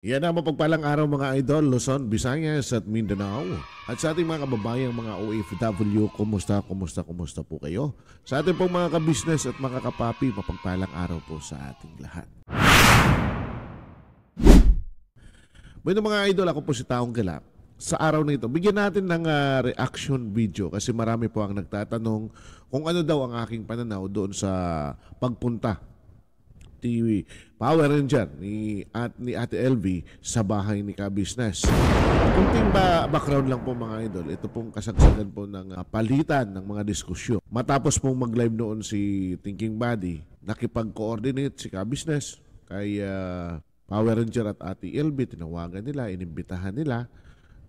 Yan ang mapagpalang araw mga idol, Luzon, Visayas at Mindanao. At sa ating mga kababayang mga OFW, kumusta, kumusta, kumusta po kayo? Sa ating pong mga kabisnes at mga kapapi, mapagpalang araw po sa ating lahat. Bueno mga idol, ako po si Taong Galap. Sa araw na ito, bigyan natin ng uh, reaction video kasi marami po ang nagtatanong kung ano daw ang aking pananaw doon sa pagpunta ni Power Ranger ni, at, ni Ate LV sa bahay ni Ka-Business. Kunting ba background lang po mga idol, ito pong kasagsagan po ng ah, palitan ng mga diskusyon. Matapos pong mag-live noon si Thinking Body, nakipag-coordinate si Ka-Business kay uh, Power Ranger at Ate LV, tinawagan nila, inimbitahan nila.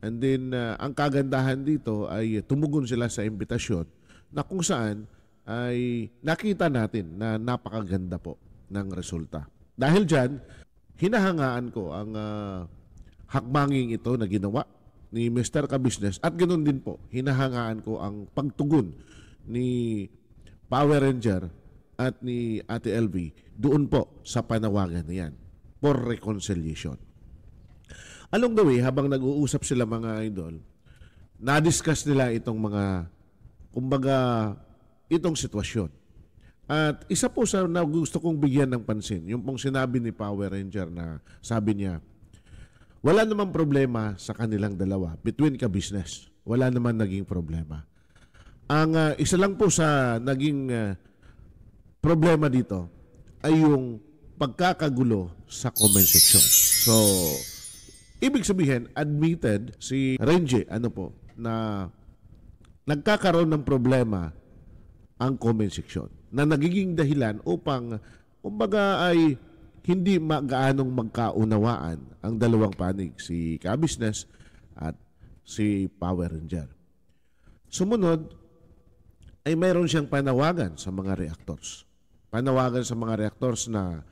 And then, uh, ang kagandahan dito ay tumugon sila sa imbitasyon na kung saan ay nakita natin na napakaganda po ng resulta. Dahil dyan, hinahangaan ko ang uh, ah, hakbanging ito na ginawa ni Mr. Kabusiness at ganoon din po, hinahangaan ko ang pagtugon ni Power Ranger at ni Ate LV doon po sa panawagan na yan for reconciliation. Along the way, habang nag-uusap sila mga idol, na-discuss nila itong mga, kumbaga, itong sitwasyon. At isa po sa na gusto kong bigyan ng pansin, yung pong sinabi ni Power Ranger na sabi niya, wala naman problema sa kanilang dalawa between ka-business. Wala naman naging problema. Ang uh, isa lang po sa naging uh, problema dito ay yung pagkakagulo sa comment section. So, ibig sabihin, admitted si Renji, ano po, na nagkakaroon ng problema ang comment section na nagiging dahilan upang kumbaga ay hindi magaanong magkaunawaan ang dalawang panig, si Kabisnes at si Power Ranger. Sumunod ay mayroon siyang panawagan sa mga reactors. Panawagan sa mga reactors na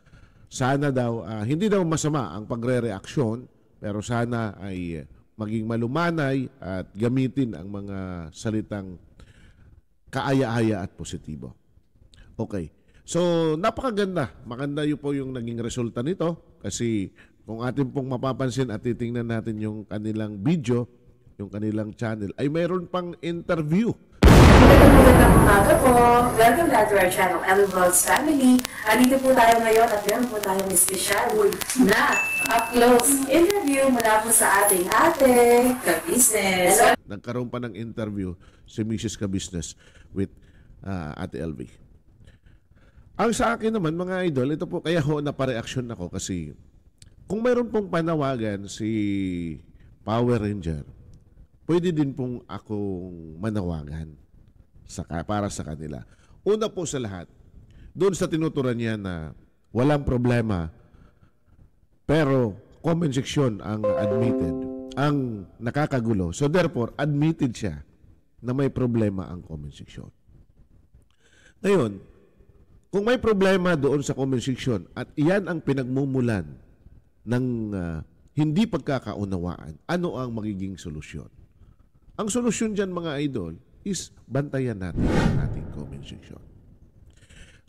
sana daw, uh, hindi daw masama ang pagre-reaksyon, pero sana ay maging malumanay at gamitin ang mga salitang kaaya-aya at positibo. Okay. So, napakaganda. Maganda yun po yung naging resulta nito kasi kung atin pong mapapansin at titingnan natin yung kanilang video, yung kanilang channel, ay mayroon pang interview. Magandang umaga po. Welcome back to our channel, Ellen Vlogs Family. Andito po tayo ngayon at meron po tayong special na up-close interview mula po sa ating ate, Kabisnes. Nagkaroon pa ng interview si Mrs. Kabisnes with uh, Ate Elvie. Ang sa akin naman mga idol, ito po kaya ho na pareaction ako kasi kung mayroon pong panawagan si Power Ranger, pwede din pong akong manawagan sa, para sa kanila. Una po sa lahat, doon sa tinuturan niya na walang problema, pero comment section ang admitted, ang nakakagulo. So therefore, admitted siya na may problema ang comment section. Ngayon, kung may problema doon sa compensation at iyan ang pinagmumulan ng uh, hindi pagkakaunawaan, ano ang magiging solusyon? Ang solusyon dyan mga idol is bantayan natin ang ating compensation.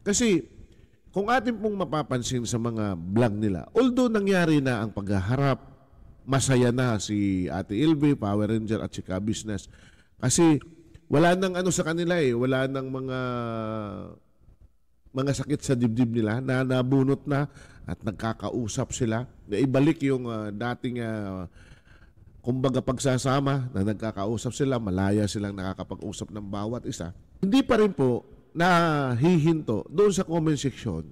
Kasi kung atin pong mapapansin sa mga vlog nila, although nangyari na ang paghaharap, masaya na si Ate Ilve, Power Ranger at Chika Business, kasi wala nang ano sa kanila eh, wala nang mga mga sakit sa dibdib nila na nabunot na at nagkakausap sila na ibalik yung uh, dating uh, kumbaga pagsasama na nagkakausap sila, malaya silang nakakapag-usap ng bawat isa. Hindi pa rin po nahihinto doon sa comment section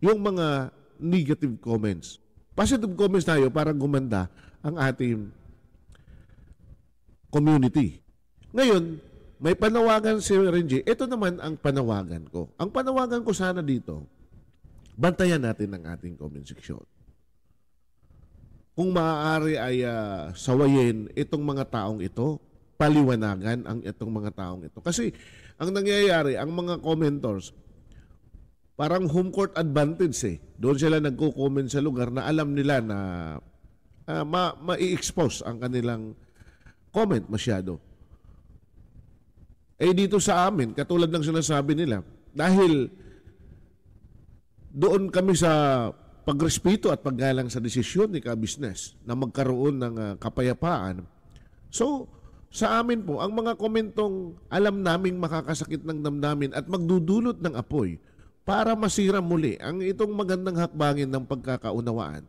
yung mga negative comments. Positive comments tayo para gumanda ang ating community. Ngayon, may panawagan si Renji. Ito naman ang panawagan ko. Ang panawagan ko sana dito, bantayan natin ang ating comment section. Kung maaari ay uh, sawayin itong mga taong ito, paliwanagan ang itong mga taong ito. Kasi ang nangyayari, ang mga commenters, parang home court advantage eh. Doon sila nagko-comment sa lugar na alam nila na uh, ma- ma-expose ang kanilang comment masyado. Eh dito sa amin, katulad ng sinasabi nila, dahil doon kami sa pagrespeto at paggalang sa desisyon ni Kabisnes na magkaroon ng ah, kapayapaan. So, sa amin po, ang mga komentong alam naming makakasakit ng damdamin at magdudulot ng apoy para masira muli ang itong magandang hakbangin ng pagkakaunawaan,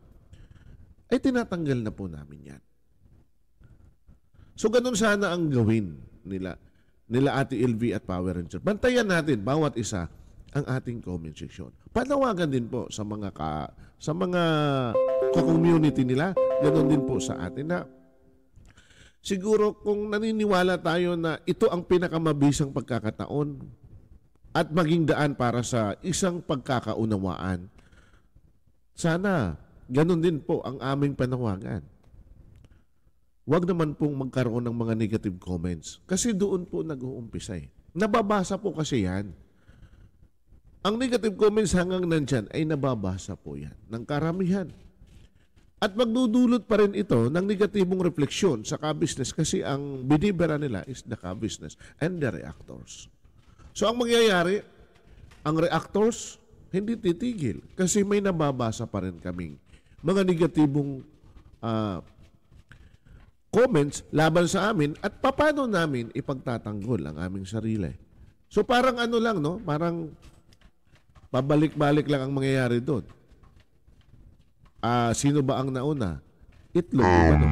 ay tinatanggal na po namin yan. So, ganun sana ang gawin nila nila Ate LV at Power Ranger. Bantayan natin bawat isa ang ating comment section. Panawagan din po sa mga ka, sa mga community nila, ganoon din po sa atin na siguro kung naniniwala tayo na ito ang pinakamabisang pagkakataon at maging daan para sa isang pagkakaunawaan, sana ganoon din po ang aming panawagan wag naman pong magkaroon ng mga negative comments. Kasi doon po nag-uumpisa eh. Nababasa po kasi yan. Ang negative comments hanggang nandyan ay nababasa po yan ng karamihan. At magdudulot pa rin ito ng negatibong refleksyon sa ka-business kasi ang binibera nila is the ka-business and the reactors. So ang mangyayari, ang reactors hindi titigil kasi may nababasa pa rin kaming mga negatibong uh, comments laban sa amin at paano namin ipagtatanggol ang aming sarili. So parang ano lang, no? Parang pabalik-balik lang ang mangyayari doon. Uh, sino ba ang nauna? Itlog oh, ano?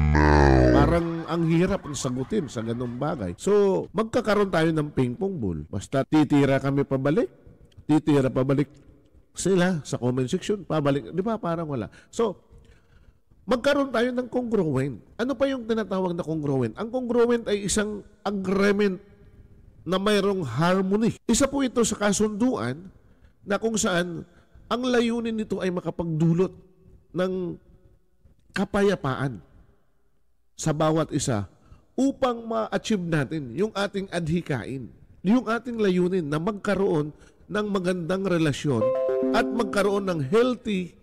Parang ang hirap ang sagutin sa ganong bagay. So, magkakaroon tayo ng ping-pong ball. Basta titira kami pabalik, titira pabalik sila sa comment section, pabalik. Di ba? Parang wala. So, magkaroon tayo ng congruent. Ano pa yung tinatawag na congruent? Ang congruent ay isang agreement na mayroong harmony. Isa po ito sa kasunduan na kung saan ang layunin nito ay makapagdulot ng kapayapaan sa bawat isa upang ma-achieve natin yung ating adhikain, yung ating layunin na magkaroon ng magandang relasyon at magkaroon ng healthy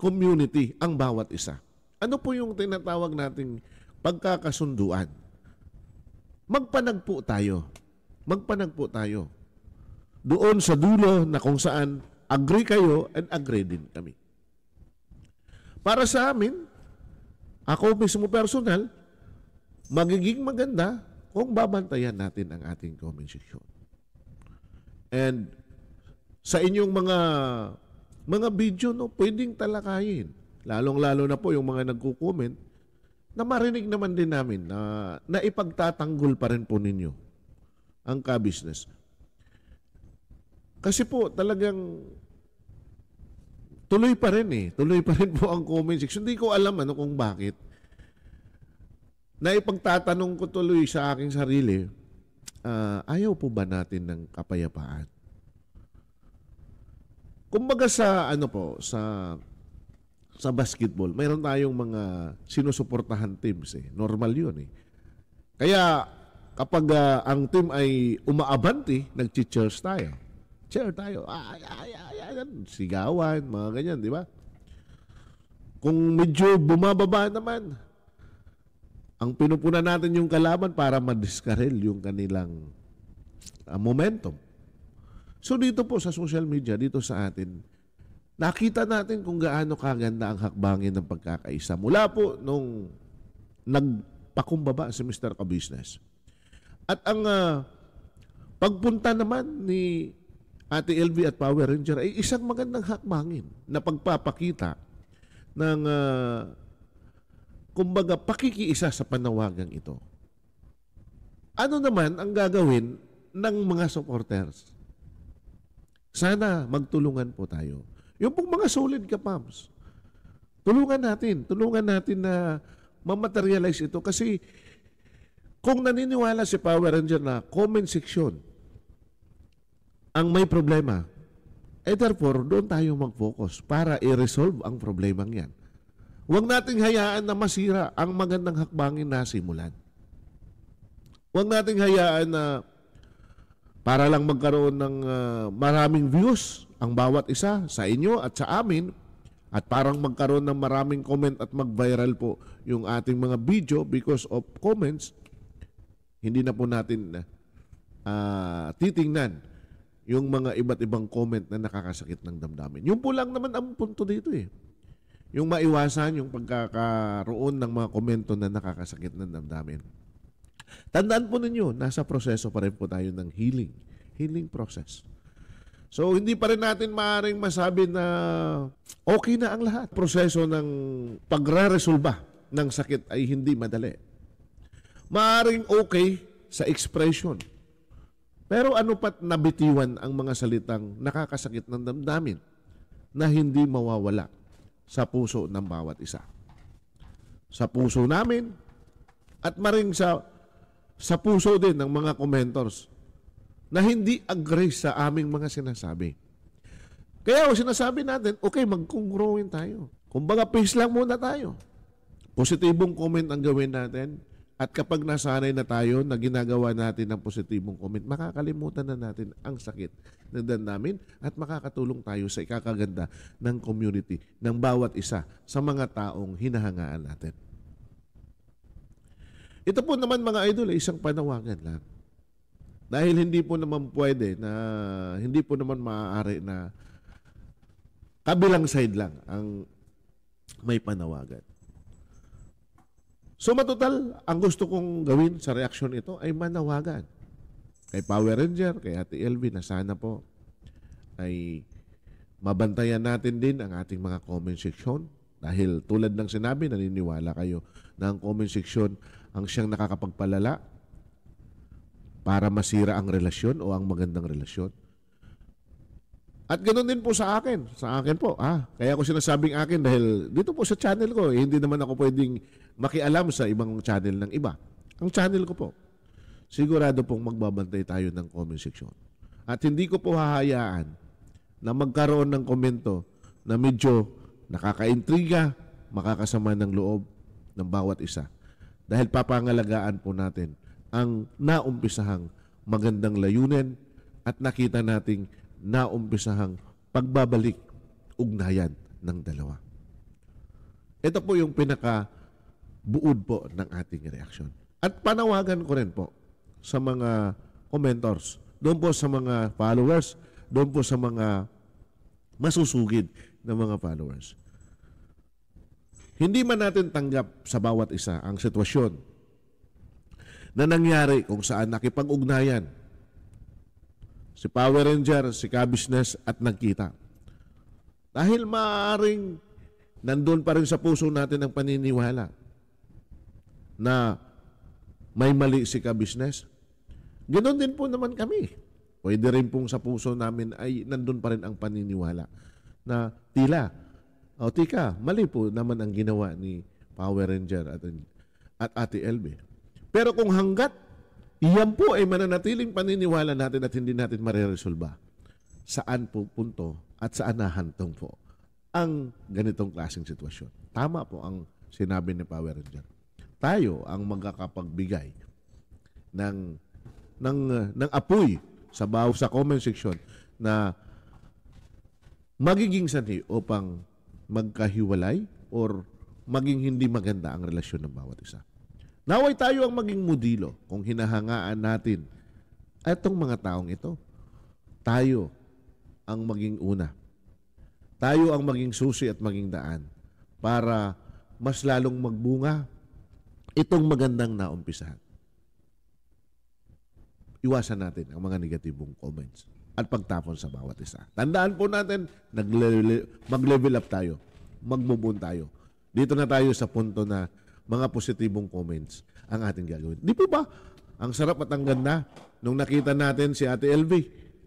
community ang bawat isa. Ano po yung tinatawag nating pagkakasunduan? Magpanagpo tayo. Magpanagpo tayo. Doon sa dulo na kung saan agree kayo and agree din kami. Para sa amin, ako mismo personal, magiging maganda kung babantayan natin ang ating comment And sa inyong mga mga video no, pwedeng talakayin. Lalong-lalo na po yung mga nagko-comment na marinig naman din namin na naipagtatanggol pa rin po ninyo ang ka-business. Kasi po talagang tuloy pa rin eh. Tuloy pa rin po ang comment section. Hindi ko alam ano kung bakit. Naipagtatanong ko tuloy sa aking sarili, uh, ayaw po ba natin ng kapayapaan? Kumbaga sa ano po, sa sa basketball, mayroon tayong mga sinusuportahan teams eh. Normal 'yun eh. Kaya kapag uh, ang team ay umaabante, nagchi-cheers tayo. Cheer tayo. Ay, ay, ay, ay, sigawan, mga ganyan, di ba? Kung medyo bumababa naman, ang pinupunan natin yung kalaban para madiskarel yung kanilang uh, momentum. So dito po sa social media, dito sa atin, nakita natin kung gaano kaganda ang hakbangin ng pagkakaisa. Mula po nung nagpakumbaba si Mr. Kabusiness. At ang uh, pagpunta naman ni Ate LV at Power Ranger ay isang magandang hakbangin na pagpapakita ng uh, kumbaga pakikiisa sa panawagang ito. Ano naman ang gagawin ng mga supporters? Sana magtulungan po tayo. Yung pong mga solid ka pumps, tulungan natin. Tulungan natin na mamaterialize ito kasi kung naniniwala si Power Ranger na comment section ang may problema, eh therefore, doon tayo mag-focus para i-resolve ang problemang yan. Huwag nating hayaan na masira ang magandang hakbangin na simulan. Huwag nating hayaan na para lang magkaroon ng uh, maraming views ang bawat isa sa inyo at sa amin at parang magkaroon ng maraming comment at mag-viral po yung ating mga video because of comments hindi na po natin uh, titingnan yung mga iba't ibang comment na nakakasakit ng damdamin. Yung po lang naman ang punto dito eh. Yung maiwasan yung pagkakaroon ng mga komento na nakakasakit ng damdamin. Tandaan po ninyo, nasa proseso pa rin po tayo ng healing. Healing process. So, hindi pa rin natin maaaring masabi na okay na ang lahat. Proseso ng pagre-resolba ng sakit ay hindi madali. Maaring okay sa expression. Pero ano pat nabitiwan ang mga salitang nakakasakit ng damdamin na hindi mawawala sa puso ng bawat isa. Sa puso namin at maring sa sa puso din ng mga commentors na hindi agree sa aming mga sinasabi. Kaya o sinasabi natin, okay, mag-congruent tayo. Kumbaga, peace lang muna tayo. Positibong comment ang gawin natin. At kapag nasanay na tayo na ginagawa natin ang positibong comment, makakalimutan na natin ang sakit na dan namin at makakatulong tayo sa ikakaganda ng community, ng bawat isa sa mga taong hinahangaan natin. Ito po naman mga idol ay isang panawagan lang. Dahil hindi po naman pwede na hindi po naman maaari na kabilang side lang ang may panawagan. So matutal, ang gusto kong gawin sa reaction ito ay manawagan. Kay Power Ranger, kay Ate Elvin na sana po ay mabantayan natin din ang ating mga comment section dahil tulad ng sinabi, naniniwala kayo na ang comment section ang siyang nakakapagpalala para masira ang relasyon o ang magandang relasyon. At ganoon din po sa akin. Sa akin po. Ah, kaya ko sinasabing akin dahil dito po sa channel ko, eh, hindi naman ako pwedeng makialam sa ibang channel ng iba. Ang channel ko po. Sigurado pong magbabantay tayo ng comment section. At hindi ko po hahayaan na magkaroon ng komento na medyo nakakaintriga, makakasama ng loob ng bawat isa dahil papangalagaan po natin ang naumpisahang magandang layunin at nakita nating naumpisahang pagbabalik ugnayan ng dalawa. Ito po yung pinaka buod po ng ating reaksyon. At panawagan ko rin po sa mga commentors, doon po sa mga followers, doon po sa mga masusugid na mga followers hindi man natin tanggap sa bawat isa ang sitwasyon na nangyari kung saan nakipag-ugnayan si Power Ranger, si Kabisnes at nagkita. Dahil maaaring nandun pa rin sa puso natin ang paniniwala na may mali si Kabisnes. ganoon din po naman kami. Pwede rin pong sa puso namin ay nandun pa rin ang paniniwala na tila o, oh, tika, mali po naman ang ginawa ni Power Ranger at, at Ate Elbe. Pero kung hanggat iyan po ay mananatiling paniniwala natin at hindi natin mareresolba, saan po punto at saan nahantong po ang ganitong klaseng sitwasyon. Tama po ang sinabi ni Power Ranger. Tayo ang magkakapagbigay ng ng ng apoy sa baw sa comment section na magiging sanhi upang magkahiwalay or maging hindi maganda ang relasyon ng bawat isa. Naway tayo ang maging modelo kung hinahangaan natin itong mga taong ito. Tayo ang maging una. Tayo ang maging susi at maging daan para mas lalong magbunga itong magandang naumpisahan. Iwasan natin ang mga negatibong comments at pagtapon sa bawat isa. Tandaan po natin, mag-level up tayo. Magmumon tayo. Dito na tayo sa punto na mga positibong comments ang ating gagawin. Di po ba? Ang sarap at ang ganda nung nakita natin si Ate LV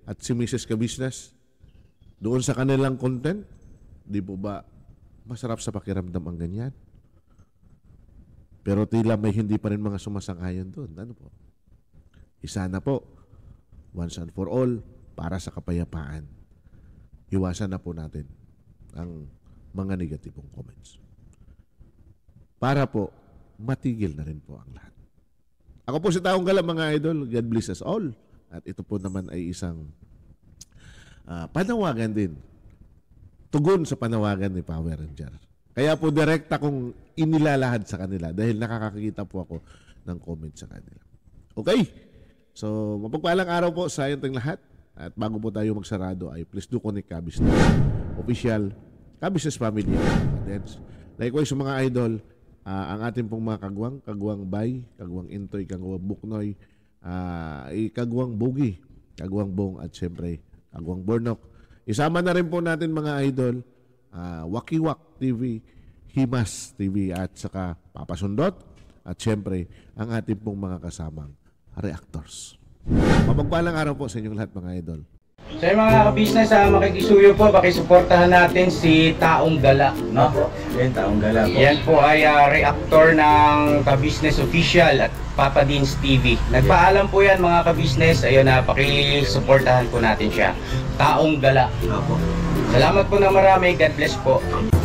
at si Mrs. Kabisnes doon sa kanilang content. Di po ba masarap sa pakiramdam ang ganyan? Pero tila may hindi pa rin mga sumasang-ayon doon. Ano po? Isa na po, once and for all, para sa kapayapaan. Iwasan na po natin ang mga negatibong comments. Para po, matigil na rin po ang lahat. Ako po si Taong Galang mga idol. God bless us all. At ito po naman ay isang uh, panawagan din. Tugon sa panawagan ni Power Ranger. Kaya po direkta kong inilalahad sa kanila dahil nakakakita po ako ng comment sa kanila. Okay? So, mapagpalang araw po sa ating lahat. At bago po tayo magsarado ay please do connect ka business official, ka family attendance. Likewise sa mga idol, uh, ang ating pong mga kagwang, kagwang bay, kagwang intoy, kagwang buknoy, uh, kagwang bugi, kagwang bong at siyempre kagwang bornok. Isama na rin po natin mga idol, uh, Wakiwak TV, Himas TV at saka Papasundot at siyempre ang ating pong mga kasamang reactors. Mapagpalang araw po sa inyong lahat mga idol. Sa so, mga ka-business, ah, makikisuyo po, pakisuportahan natin si Taong Gala. No? Yan, Taong Gala po. Yan po ay ah, reactor ng ka official at Papa Deans TV. Nagpaalam po yan mga ka-business. Ayun na, ah, pakisuportahan po natin siya. Taong Gala. Opo. Salamat po na marami. God bless po.